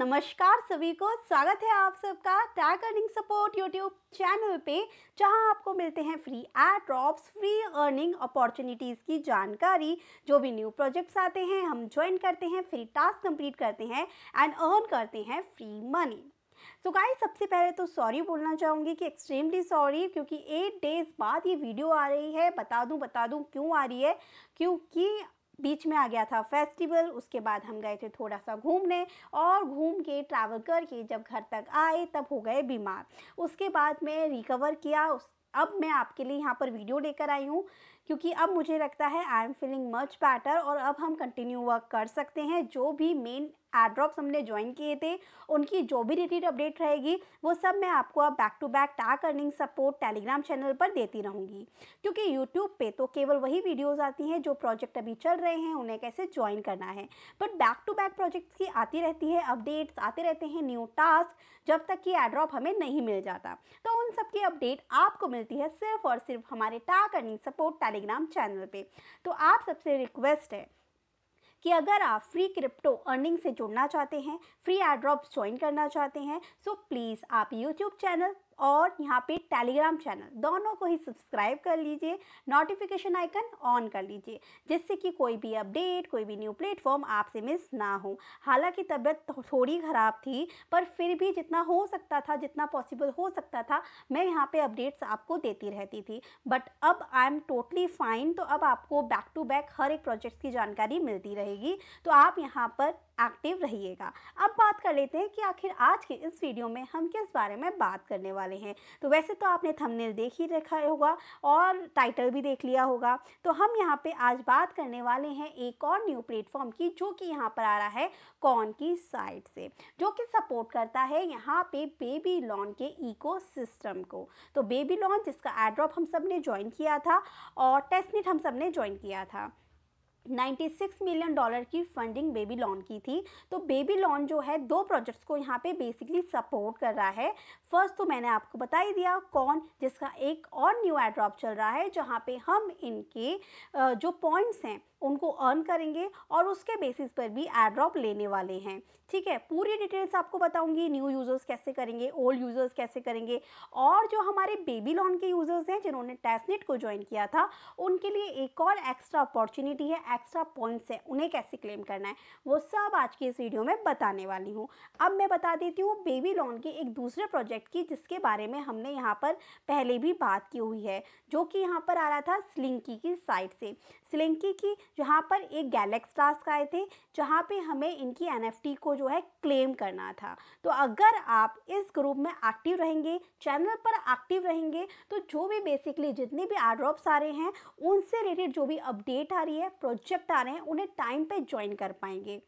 नमस्कार सभी को स्वागत है आप सबका tag earning support YouTube channel पे जहां आपको मिलते हैं free air drops free earning opportunities की जानकारी जो भी न्यू प्रोजेक्ट्स आते हैं हम ज्वाइन करते हैं फ्री टास्क कंप्लीट करते हैं एंड अर्न करते हैं free money so so guys सबसे पहले तो सॉरी बोलना चाहूँगी कि एक्सट्रीमली सॉरी क्योंकि एट डेज़ बाद ये वीडियो आ रही है बता दूँ बता दूँ क्यों आ रही है क्योंकि बीच में आ गया था फेस्टिवल उसके बाद हम गए थे थोड़ा सा घूमने और घूम के ट्रैवल करके जब घर तक आए तब हो गए बीमार उसके बाद मैं रिकवर किया उस अब मैं आपके लिए यहाँ पर वीडियो लेकर आई हूँ क्योंकि अब मुझे लगता है I am feeling much better और अब हम कंटिन्यू वर्क कर सकते हैं जो भी मेन एड्रॉप्स हमने ज्वाइन किए थे उनकी जो भी रिटेड अपडेट रहेगी वो सब मैं आपको अब back to back tag earning support Telegram channel पर देती रहूँगी क्योंकि यूट्यूब पे तो केवल वही वीडियोस आती हैं जो प्रोजेक्ट अभी चल रहे हैं उन्हें कैसे ज्वाइन करना है but back to back projects की आती रहती है अपडेट्स आते रहते हैं न्यू टास्क जब तक कि एड्रॉप हमें नहीं मिल जाता तो उन सब की अपडेट आपको मिलती है सिर्फ और सिर्फ हमारे tag earning support Telegram Telegram channel पे तो आप सबसे रिक्वेस्ट है कि अगर आप फ्री क्रिप्टो अर्निंग से जुड़ना चाहते हैं फ्री एड्रॉप ज्वाइन करना चाहते हैं सो प्लीज़ आप यूट्यूब चैनल और यहाँ पे टेलीग्राम चैनल दोनों को ही सब्सक्राइब कर लीजिए नोटिफिकेशन आइकन ऑन कर लीजिए जिससे कि कोई भी अपडेट कोई भी न्यू प्लेटफॉर्म आपसे मिस ना हो हालांकि तबीयत थोड़ी ख़राब थी पर फिर भी जितना हो सकता था जितना पॉसिबल हो सकता था मैं यहाँ पे अपडेट्स आपको देती रहती थी बट अब आई एम टोटली फाइन तो अब आपको बैक टू बैक हर एक प्रोजेक्ट की जानकारी मिलती रहेगी तो आप यहाँ पर एक्टिव रहिएगा अब बात कर लेते हैं कि आखिर आज के इस वीडियो में हम किस बारे में बात करने वाले हैं तो वैसे तो आपने थंबनेल देख ही रखा होगा और टाइटल भी देख लिया होगा तो हम यहाँ पे आज बात करने वाले हैं एक और न्यू प्लेटफॉर्म की जो कि यहाँ पर आ रहा है कॉन की साइट से जो कि सपोर्ट करता है यहाँ पे बेबी लॉन के इको को तो बेबी लॉन जिसका एड्रॉप हम सब ने ज्वाइन किया था और टेस्टनेट हम सब ने ज्वाइन किया था 96 मिलियन डॉलर की फंडिंग बेबी लॉन की थी तो बेबी लॉन जो है दो प्रोजेक्ट्स को यहाँ पे बेसिकली सपोर्ट कर रहा है फर्स्ट तो मैंने आपको बता ही दिया कौन जिसका एक और न्यू एड्रॉप चल रहा है जहाँ पे हम इनके जो पॉइंट्स हैं उनको अर्न करेंगे और उसके बेसिस पर भी एड्रॉप लेने वाले हैं ठीक है पूरी डिटेल्स आपको बताऊंगी न्यू यूज़र्स कैसे करेंगे ओल्ड यूज़र्स कैसे करेंगे और जो हमारे बेबी लॉन के यूज़र्स हैं जिन्होंने टेस्टनेट को ज्वाइन किया था उनके लिए एक और एक्स्ट्रा अपॉर्चुनिटी है एक्स्ट्रा पॉइंट्स हैं उन्हें कैसे क्लेम करना है वो सब आज की इस वीडियो में बताने वाली हूँ अब मैं बता देती हूँ बेबी लोन की एक दूसरे प्रोजेक्ट की जिसके बारे में हमने यहाँ पर पहले भी बात की हुई है जो कि यहाँ पर आ रहा था स्लिंकी की साइड से सिलेंकी की जहाँ पर एक गैलेक्स टास्क आए थे जहाँ पे हमें इनकी एन को जो है क्लेम करना था तो अगर आप इस ग्रुप में एक्टिव रहेंगे चैनल पर एक्टिव रहेंगे तो जो भी बेसिकली जितने भी आड्रॉप्स आ रहे हैं उनसे रिलेटेड जो भी अपडेट आ रही है प्रोजेक्ट आ रहे हैं उन्हें टाइम पे ज्वाइन कर पाएंगे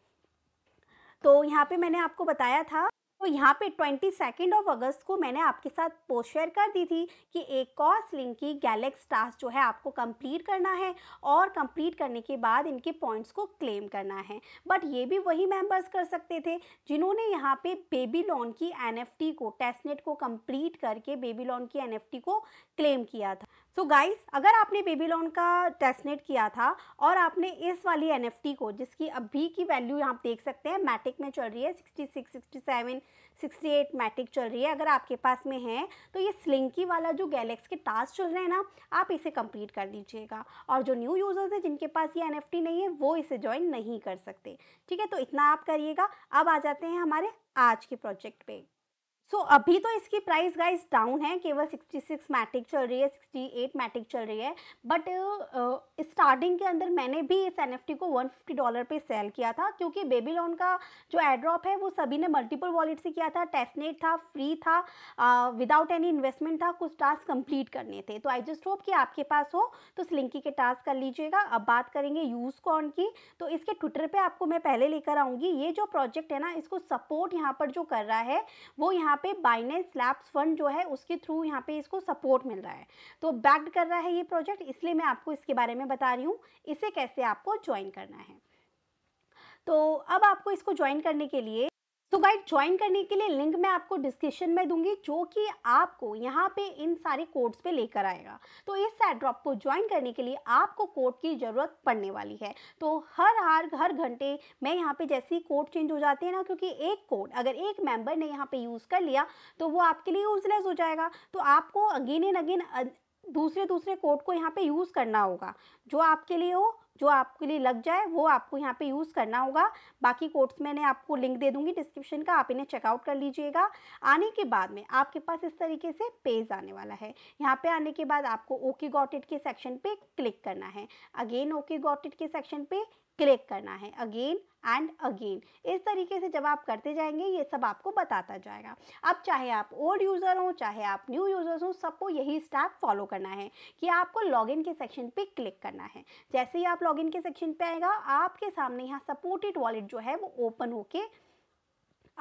तो यहाँ पे मैंने आपको बताया था तो यहाँ पे ट्वेंटी सेकेंड ऑफ अगस्त को मैंने आपके साथ पोस्ट शेयर कर दी थी कि एक और की गैलेक्स टास्क जो है आपको कंप्लीट करना है और कंप्लीट करने के बाद इनके पॉइंट्स को क्लेम करना है बट ये भी वही मेंबर्स कर सकते थे जिन्होंने यहाँ पे बेबी लॉन की एनएफटी को टेस्टनेट को कंप्लीट करके बेबी लॉन की एन को क्लेम किया था सो so गाइस अगर आपने बेबी लोन का टेस्टनेट किया था और आपने इस वाली एन को जिसकी अभी की वैल्यू यहाँ आप देख सकते हैं मैटिक में चल रही है 66, 67, 68 मैटिक चल रही है अगर आपके पास में है तो ये स्लिंकी वाला जो गैलेक्स के टास्क चल रहे हैं ना आप इसे कंप्लीट कर दीजिएगा और जो न्यू यूज़र्स हैं जिनके पास ये एन नहीं है वो इसे ज्वाइन नहीं कर सकते ठीक है तो इतना आप करिएगा अब आ जाते हैं हमारे आज के प्रोजेक्ट पर सो so, अभी तो इसकी प्राइस गाइस डाउन है केवल 66 मैटिक चल रही है 68 मैट्रिक चल रही है बट स्टार्टिंग uh, के अंदर मैंने भी इस एन को 150 डॉलर पे सेल किया था क्योंकि बेबी लॉन का जो एड्रॉप है वो सभी ने मल्टीपल वॉलेट से किया था टेस्टनेट था फ्री था विदाउट एनी इन्वेस्टमेंट था कुछ टास्क कंप्लीट करने थे तो आई जस्ट होप कि आपके पास हो तो स्लिंकी के टास्क कर लीजिएगा अब बात करेंगे यूज़ कॉन की तो इसके ट्विटर पर आपको मैं पहले लेकर आऊँगी ये जो प्रोजेक्ट है ना इसको सपोर्ट यहाँ पर जो कर रहा है वो यहाँ पे बाइनेंस लैब्स फंड जो है उसके थ्रू यहाँ पे इसको सपोर्ट मिल रहा है तो बैक्ड कर रहा है ये प्रोजेक्ट इसलिए मैं आपको इसके बारे में बता रही हूँ इसे कैसे आपको ज्वाइन करना है तो अब आपको इसको ज्वाइन करने के लिए तो गाइड ज्वाइन करने के लिए लिंक मैं आपको डिस्क्रिप्शन में दूंगी जो कि आपको यहाँ पे इन सारे कोड्स पे लेकर आएगा तो इस सैड ड्रॉप को ज्वाइन करने के लिए आपको कोड की ज़रूरत पड़ने वाली है तो हर हर हर घंटे मैं यहाँ पे जैसे ही कोड चेंज हो जाते हैं ना क्योंकि एक कोड अगर एक मेंबर ने यहाँ पे यूज़ कर लिया तो वो आपके लिए यूजलेस हो जाएगा तो आपको अगेन एंड अगेन दूसरे दूसरे कोड को यहाँ पे यूज़ करना होगा जो आपके लिए हो जो आपके लिए लग जाए वो आपको यहाँ पे यूज़ करना होगा बाकी कोर्स मैंने आपको लिंक दे दूँगी डिस्क्रिप्शन का आप इन्हें चेकआउट कर लीजिएगा आने के बाद में आपके पास इस तरीके से पेज आने वाला है यहाँ पे आने के बाद आपको ओके गॉटेड के सेक्शन पे क्लिक करना है अगेन ओके गॉटेड के सेक्शन पे क्लिक करना है अगेन एंड अगेन इस तरीके से जब आप करते जाएंगे ये सब आपको बताता जाएगा अब चाहे आप ओल्ड यूज़र हो चाहे आप न्यू यूज़र्स हो सबको यही स्टेप फॉलो करना है कि आपको लॉगिन के सेक्शन पे क्लिक करना है जैसे ही आप लॉगिन के सेक्शन पे आएगा आपके सामने यहाँ सपोर्टेड वॉलेट जो है वो ओपन होके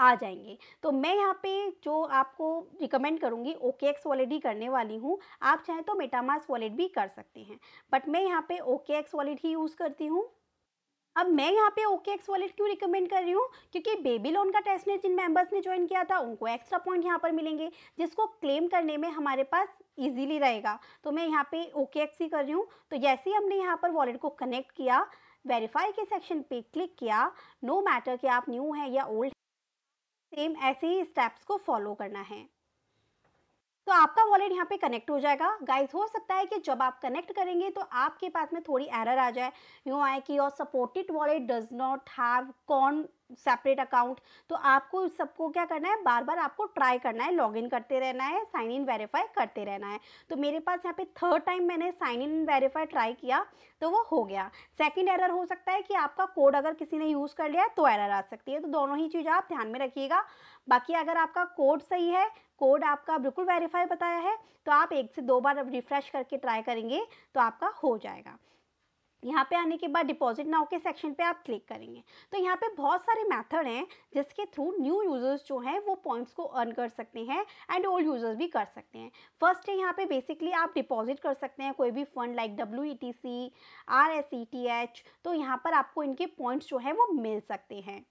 आ जाएंगे तो मैं यहाँ पे जो आपको रिकमेंड करूँगी ओके एक्स वॉलेट ही करने वाली हूँ आप चाहें तो मेटामास वॉलेट भी कर सकते हैं बट मैं यहाँ पे ओके एक्स वॉलेट ही यूज़ करती हूँ अब मैं यहाँ पे ओके एक्स वॉलेट क्यों रिकमेंड कर रही हूँ क्योंकि बेबी लोन का टेस्ट ने जिन मेंबर्स ने ज्वाइन किया था उनको एक्स्ट्रा पॉइंट यहाँ पर मिलेंगे जिसको क्लेम करने में हमारे पास ईजिली रहेगा तो मैं यहाँ पे ओके एक्स ही कर रही हूँ तो जैसे ही हमने यहाँ पर वॉलेट को कनेक्ट किया वेरीफाई के सेक्शन पे क्लिक किया नो मैटर कि आप न्यू हैं या ओल्ड सेम ऐसे ही स्टेप्स को फॉलो करना है तो आपका वॉलेट यहाँ पे कनेक्ट हो जाएगा गाइस हो सकता है कि जब आप कनेक्ट करेंगे तो आपके पास में थोड़ी एरर आ जाए यू आए कि your supported wallet does not have con separate account तो आपको सबको क्या करना है बार बार आपको ट्राई करना है लॉग इन करते रहना है साइन इन वेरीफाई करते रहना है तो मेरे पास यहाँ पे थर्ड टाइम मैंने साइन इन वेरीफाई ट्राई किया तो वो हो गया सेकंड एरर हो सकता है कि आपका कोड अगर किसी ने यूज़ कर लिया है तो एरर आ सकती है तो दोनों ही चीज़ आप ध्यान में रखिएगा बाकी अगर आपका कोड सही है कोड आपका बिल्कुल वेरीफाई बताया है तो आप एक से दो बार रिफ्रेश करके ट्राई करेंगे तो आपका हो जाएगा यहाँ पे आने के बाद डिपॉजिट नाउ के सेक्शन पे आप क्लिक करेंगे तो यहाँ पे बहुत सारे मेथड हैं जिसके थ्रू न्यू यूज़र्स जो हैं वो पॉइंट्स को अर्न कर सकते हैं एंड ओल्ड यूज़र्स भी कर सकते हैं फर्स्ट है यहाँ पे बेसिकली आप डिपॉजिट कर सकते हैं कोई भी fund like W E T C R S E T H तो यहाँ पर आपको इनके पॉइंट्स जो है वो मिल सकते हैं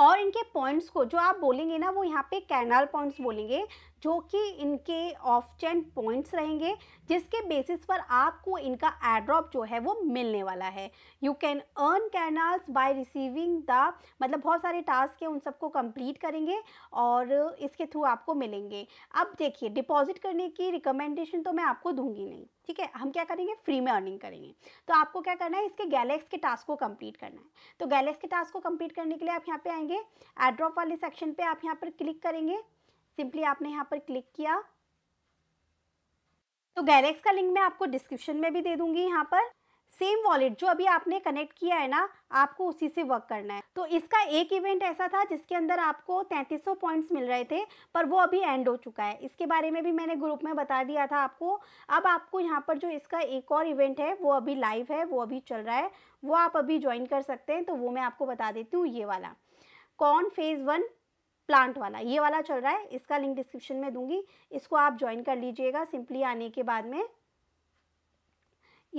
और इनके पॉइंट्स को जो आप बोलेंगे ना वो यहाँ पे कैनाल पॉइंट्स बोलेंगे जो कि इनके ऑफ चैन पॉइंट्स रहेंगे जिसके बेसिस पर आपको इनका एड्रॉप जो है वो मिलने वाला है you can earn canals by receiving the मतलब बहुत सारे टास्क हैं उन सबको कंप्लीट करेंगे और इसके थ्रू आपको मिलेंगे अब देखिए डिपॉजिट करने की रिकमेंडेशन तो मैं आपको दूंगी नहीं ठीक है हम क्या करेंगे फ्री में अर्निंग करेंगे तो आपको क्या करना है इसके गैलेक्स के टास्क को कंप्लीट करना है तो गैलेक्स के टास्क को कंप्लीट करने के लिए आप यहाँ पे आएंगे एड्रॉप वाले सेक्शन पे आप यहाँ पर क्लिक करेंगे सिंपली आपने यहाँ पर क्लिक किया तो गैरेक्स का लिंक मैं आपको डिस्क्रिप्शन में भी दे दूंगी यहाँ पर सेम वॉलेट जो अभी आपने कनेक्ट किया है ना आपको उसी से वर्क करना है तो इसका एक इवेंट ऐसा था जिसके अंदर आपको 3300 पॉइंट्स मिल रहे थे पर वो अभी एंड हो चुका है इसके बारे में भी मैंने ग्रुप में बता दिया था आपको अब आपको यहाँ पर जो इसका एक और इवेंट है वो अभी लाइव है वो अभी चल रहा है वो आप अभी ज्वाइन कर सकते हैं तो वो मैं आपको बता देती हूँ ये वाला कौन फेज़ वन प्लांट वाला ये वाला चल रहा है इसका लिंक डिस्क्रिप्शन में दूंगी इसको आप ज्वाइन कर लीजिएगा सिंपली आने के बाद में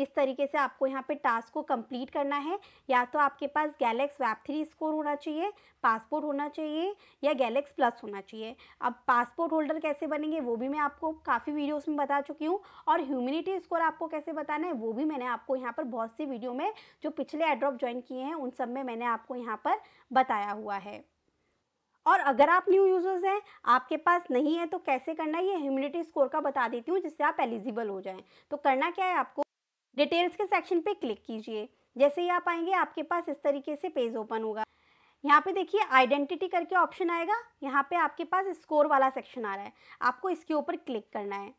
इस तरीके से आपको यहाँ पे टास्क को कंप्लीट करना है या तो आपके पास गैलेक्स वैप थ्री स्कोर होना चाहिए पासपोर्ट होना चाहिए या गैलेक्स प्लस होना चाहिए अब पासपोर्ट होल्डर कैसे बनेंगे वो भी मैं आपको काफ़ी वीडियोस में बता चुकी हूँ और ह्यूमिनिटी स्कोर आपको कैसे बताना है वो भी मैंने आपको यहाँ पर बहुत सी वीडियो में जो पिछले एड्रॉप ज्वाइन किए हैं उन सब में मैंने आपको यहाँ पर बताया हुआ है और अगर आप न्यू यूज़र्स हैं आपके पास नहीं है तो कैसे करना है ये ह्यूमिडिटी स्कोर का बता देती हूँ जिससे आप एलिजिबल हो जाएं तो करना क्या है आपको डिटेल्स के सेक्शन पे क्लिक कीजिए जैसे ही आप आएंगे आपके पास इस तरीके से पेज ओपन होगा यहाँ पे देखिए आइडेंटिटी करके ऑप्शन आएगा यहाँ पे आपके पास स्कोर वाला सेक्शन आ रहा है आपको इसके ऊपर क्लिक करना है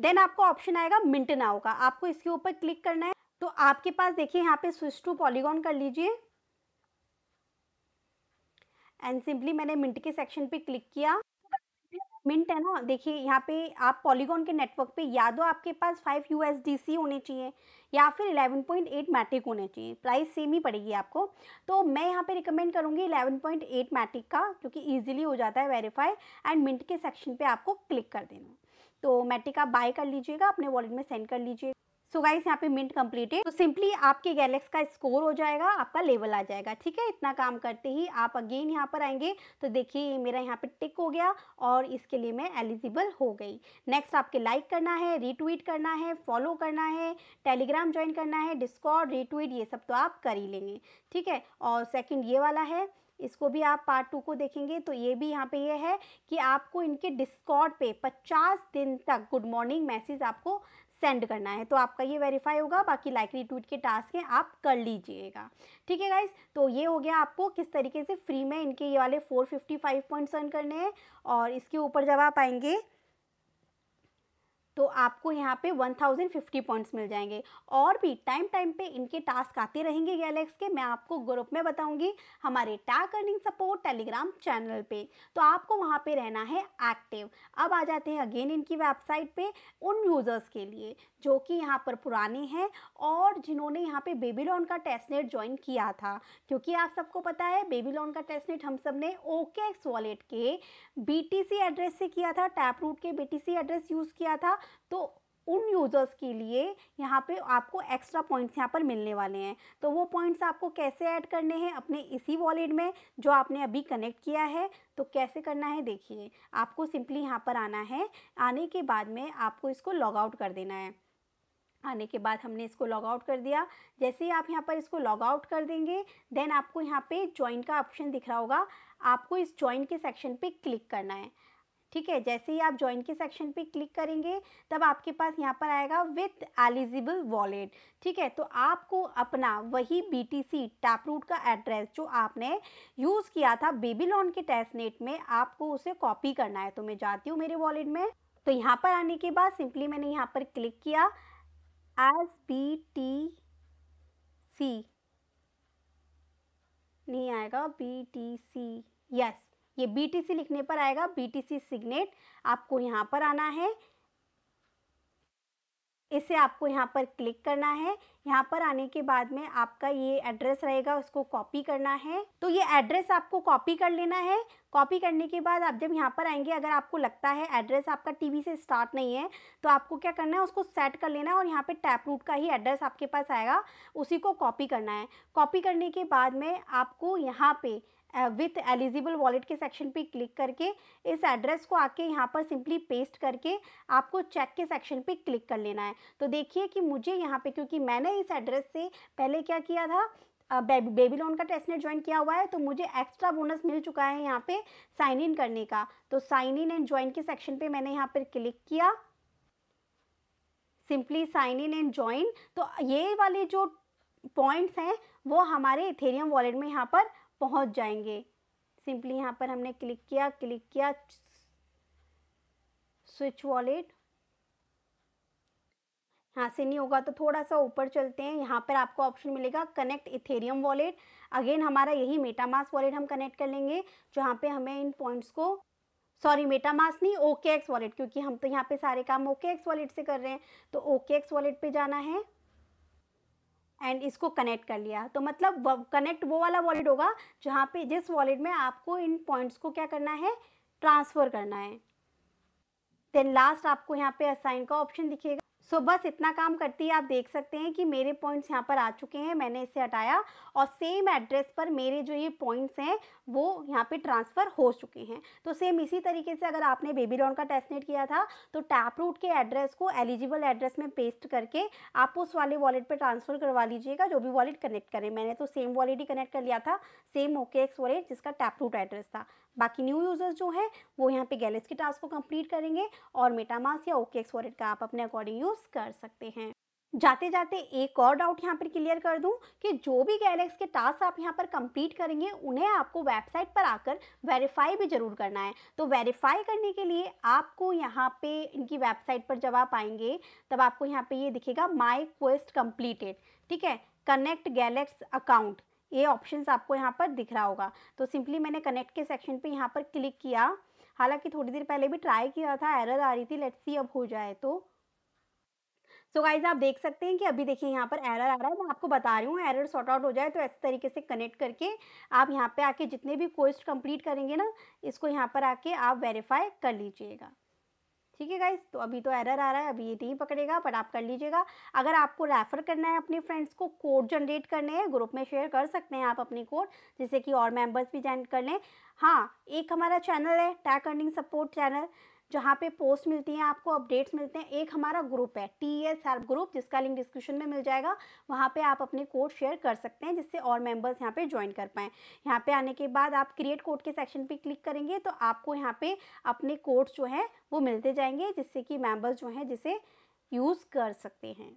देन आपको ऑप्शन आएगा मिंट नाव का आपको इसके ऊपर क्लिक करना है तो आपके पास देखिए यहाँ पे स्विच टू पॉलीगॉन कर लीजिए एंड सिंपली मैंने मिंट के सेक्शन पे क्लिक किया मिंट है ना देखिए यहाँ पे आप पॉलीगॉन के नेटवर्क पे या तो आपके पास फाइव यू होने चाहिए या फिर 11.8 पॉइंट मैट्रिक होने चाहिए प्राइस सेम ही पड़ेगी आपको तो मैं यहाँ पे रिकमेंड करूँगी 11.8 पॉइंट मैट्रिक का क्योंकि ईजिली हो जाता है वेरीफाई एंड मिंट के सेक्शन पे आपको क्लिक कर देना तो मैटिक आप बाय कर लीजिएगा अपने वॉलेट में सेंड कर लीजिएगा सो गाइस यहाँ पे मिनट कम्प्लीटेड तो सिंपली आपके गैलेक्स का स्कोर हो जाएगा आपका लेवल आ जाएगा ठीक है इतना काम करते ही आप अगेन यहाँ पर आएंगे तो देखिए मेरा यहाँ पे टिक हो गया और इसके लिए मैं एलिजिबल हो गई नेक्स्ट आपके लाइक करना है रीट्वीट करना है फॉलो करना है टेलीग्राम ज्वाइन करना है डिस्कॉर्ड रीट्वीट ये सब तो आप कर ही लेंगे ठीक है और सेकेंड ये वाला है इसको भी आप पार्ट टू को देखेंगे तो ये भी यहाँ पे ये है कि आपको इनके डिस्कॉर्ड पे 50 दिन तक गुड मॉर्निंग मैसेज आपको सेंड करना है तो आपका ये वेरीफाई होगा बाकी लाइक रिट्वीट के टास्क हैं आप कर लीजिएगा ठीक है गाइज तो ये हो गया आपको किस तरीके से फ्री में इनके ये वाले four fifty five points earn करने हैं और इसके ऊपर जब आप आएंगे तो आपको यहाँ पे 1050 पॉइंट्स मिल जाएंगे और भी टाइम टाइम पे इनके टास्क आते रहेंगे गैलेक्स के मैं आपको ग्रुप में बताऊंगी हमारे tag earning support Telegram channel पे तो आपको वहाँ पे रहना है एक्टिव अब आ जाते हैं अगेन इनकी वेबसाइट पे उन यूज़र्स के लिए जो कि यहाँ पर पुराने हैं और जिन्होंने यहाँ पे बेबीलोन का टेस्टनेट ज्वाइन किया था क्योंकि आप सबको पता है बेबीलोन का टेस्टनेट हम सब ने ओके वॉलेट के बी एड्रेस से किया था टैप रूट के बी एड्रेस यूज़ किया था तो उन यूज़र्स के लिए यहाँ पे आपको एक्स्ट्रा पॉइंट्स यहाँ पर मिलने वाले हैं तो वो पॉइंट्स आपको कैसे ऐड करने हैं अपने इसी वॉलेट में जो आपने अभी कनेक्ट किया है तो कैसे करना है देखिए आपको सिंपली यहाँ पर आना है आने के बाद में आपको इसको लॉग आउट कर देना है आने के बाद हमने इसको लॉग आउट कर दिया जैसे ही आप यहाँ पर इसको लॉग आउट कर देंगे देन आपको यहाँ पे ज्वाइन का ऑप्शन दिख रहा होगा आपको इस ज्वाइन के सेक्शन पे क्लिक करना है ठीक है जैसे ही आप ज्वाइन के सेक्शन पे क्लिक करेंगे तब आपके पास यहाँ पर आएगा विथ एलिजिबल वॉलेट ठीक है तो आपको अपना वही बी टी सी टैपरूट का एड्रेस जो आपने यूज़ किया था बेबी लॉन के टेस्ट नेट में आपको उसे कॉपी करना है तो मैं जाती हूँ मेरे वॉलेट में तो यहाँ पर आने के बाद सिंपली मैंने यहाँ पर क्लिक किया एस बी टी सी नहीं आएगा बी टी सी यस ये बीटीसी लिखने पर आएगा बीटीसी सिग्नेट आपको यहाँ पर आना है इसे आपको यहाँ पर क्लिक करना है यहाँ पर आने के बाद में आपका ये एड्रेस रहेगा उसको कॉपी करना है तो ये एड्रेस आपको कॉपी कर लेना है कॉपी करने के बाद आप जब यहाँ पर आएंगे अगर आपको लगता है एड्रेस आपका टीवी से स्टार्ट नहीं है तो आपको क्या करना है उसको सेट कर लेना है और यहाँ पे टैप रूट का ही एड्रेस आपके पास आएगा उसी को कॉपी करना है कॉपी करने के बाद में आपको यहाँ पे विथ एलिजिबल वॉलेट के सेक्शन पे क्लिक करके इस एड्रेस को आके यहाँ पर सिंपली पेस्ट करके आपको चेक के सेक्शन पे क्लिक कर लेना है तो देखिए कि मुझे यहाँ पे क्योंकि मैंने इस एड्रेस से पहले क्या किया था बेबी बेबी लोन का ने ज्वाइन किया हुआ है तो मुझे एक्स्ट्रा बोनस मिल चुका है यहाँ पे साइन इन करने का तो साइन इन एंड ज्वाइन के सेक्शन पे मैंने यहाँ पर क्लिक किया simply sign in and join तो ये वाले जो पॉइंट्स हैं वो हमारे इथेरियम वॉलेट में यहाँ पर पहुंच जाएंगे सिंपली यहाँ पर हमने क्लिक किया क्लिक किया स्विच वॉलेट यहाँ से नहीं होगा तो थोड़ा सा ऊपर चलते हैं यहाँ पर आपको ऑप्शन मिलेगा कनेक्ट इथेरियम वॉलेट अगेन हमारा यही मेटामास वॉलेट हम कनेक्ट कर लेंगे जहाँ पे हमें इन पॉइंट्स को सॉरी मेटामास नहीं ओके एक्स वॉलेट क्योंकि हम तो यहाँ पे सारे काम ओके एक्स वॉलेट से कर रहे हैं तो ओके एक्स वॉलेट पे जाना है एंड इसको कनेक्ट कर लिया तो मतलब कनेक्ट वो वाला वॉलेट होगा जहाँ पे जिस वॉलेट में आपको इन पॉइंट्स को क्या करना है ट्रांसफ़र करना है देन लास्ट आपको यहाँ पे असाइन का ऑप्शन दिखेगा सो so, बस इतना काम करती है आप देख सकते हैं कि मेरे पॉइंट्स यहाँ पर आ चुके हैं मैंने इसे हटाया और सेम एड्रेस पर मेरे जो ये पॉइंट्स हैं वो यहाँ पे ट्रांसफ़र हो चुके हैं तो सेम इसी तरीके से अगर आपने बेबी लॉन का टेस्टनेट किया था तो टैप रूट के एड्रेस को एलिजिबल एड्रेस में पेस्ट करके आप उस वाले वॉलेट पर ट्रांसफ़र करवा लीजिएगा जो भी वॉलेट कनेक्ट करें मैंने तो सेम वॉलेट ही कनेक्ट कर लिया था सेम ओके एक्स वॉलेट जिसका टैप रूट एड्रेस था बाकी न्यू यूज़र्स जो हैं वो यहाँ पे गैलेक्स के टास्क को कंप्लीट करेंगे और मेटामास या ओके एक्स का आप अपने अकॉर्डिंग यूज़ कर सकते हैं जाते जाते एक और डाउट यहाँ पर क्लियर कर दूं कि जो भी गैलेक्स के टास्क आप यहाँ पर कंप्लीट करेंगे उन्हें आपको वेबसाइट पर आकर वेरीफाई भी ज़रूर करना है तो वेरीफाई करने के लिए आपको यहाँ पे इनकी वेबसाइट पर जब आप आएंगे तब आपको यहाँ पे ये यह दिखेगा माई क्वेस्ट कम्प्लीटेड ठीक है कनेक्ट गैलेक्स अकाउंट ये ऑप्शन आपको यहाँ पर दिख रहा होगा तो सिंपली मैंने कनेक्ट के सेक्शन पे यहाँ पर क्लिक किया हालांकि थोड़ी देर पहले भी ट्राई किया था एरर आ रही थी लेट्स सी अब हो जाए तो सो so गाइज आप देख सकते हैं कि अभी देखिए यहाँ पर एरर आ रहा है मैं आपको बता रही हूँ एरर सॉर्ट आउट हो जाए तो ऐसे तरीके से कनेक्ट करके आप यहाँ पे आके जितने भी कोर्स कंप्लीट करेंगे ना इसको यहाँ पर आके आप वेरीफाई कर लीजिएगा ठीक है गाइज तो अभी तो एरर आ रहा है अभी ये नहीं पकड़ेगा बट आप कर लीजिएगा अगर आपको रेफ़र करना है अपने फ्रेंड्स को कोड जनरेट करने हैं ग्रुप में शेयर कर सकते हैं आप अपनी कोड जिससे कि और मेम्बर्स भी ज्वाइन कर लें हाँ एक हमारा चैनल है टैक अर्निंग सपोर्ट चैनल जहाँ पे पोस्ट मिलती हैं आपको अपडेट्स मिलते हैं एक हमारा ग्रुप है टी एस हेल्प ग्रुप जिसका लिंक डिस्क्रिप्शन में मिल जाएगा वहाँ पे आप अपने कोड शेयर कर सकते हैं जिससे और मेंबर्स यहाँ पे ज्वाइन कर पाएँ यहाँ पे आने के बाद आप क्रिएट कोड के सेक्शन पे क्लिक करेंगे तो आपको यहाँ पे अपने कोड्स जो हैं वो मिलते जाएंगे जिससे कि मेम्बर्स जो हैं जिसे यूज़ कर सकते हैं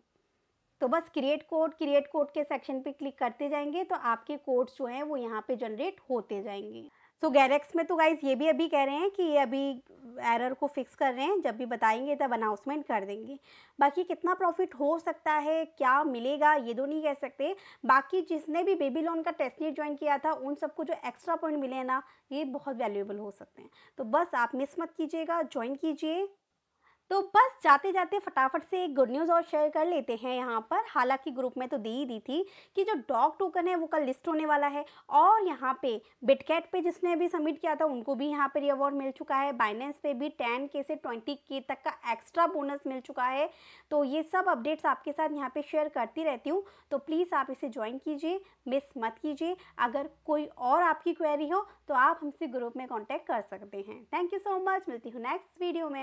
तो बस क्रिएट कोड क्रिएट कोड के सेक्शन पे क्लिक करते जाएंगे तो आपके कोड्स जो हैं वो यहाँ पे जनरेट होते जाएंगे सो गैरेक्स में तो गाइज ये भी अभी कह रहे हैं कि ये अभी एरर को फिक्स कर रहे हैं जब भी बताएंगे तब अनाउंसमेंट कर देंगे बाकी कितना प्रॉफिट हो सकता है क्या मिलेगा ये तो नहीं कह सकते बाकी जिसने भी बेबी लोन का टेस्टनेट ज्वाइन किया था उन सबको जो एक्स्ट्रा पॉइंट मिले हैं ना ये बहुत वैल्यूएबल हो सकते हैं तो बस आप मिस मत कीजिएगा ज्वाइन कीजिए तो बस जाते जाते फटाफट से एक गुड न्यूज़ और शेयर कर लेते हैं यहाँ पर हालांकि ग्रुप में तो दे ही दी थी कि जो डॉग टोकन है वो कल लिस्ट होने वाला है और यहाँ पे बिटकैट पे जिसने अभी सबमिट किया था उनको भी यहाँ पर ये अवार्ड मिल चुका है बाइनेंस पे भी टेन के से ट्वेंटी के तक का एक्स्ट्रा बोनस मिल चुका है तो ये सब अपडेट्स आपके साथ यहाँ पर शेयर करती रहती हूँ तो प्लीज़ आप इसे ज्वाइन कीजिए मिस मत कीजिए अगर कोई और आपकी क्वेरी हो तो आप हमसे ग्रुप में कॉन्टैक्ट कर सकते हैं थैंक यू सो मच मिलती हूँ नेक्स्ट वीडियो में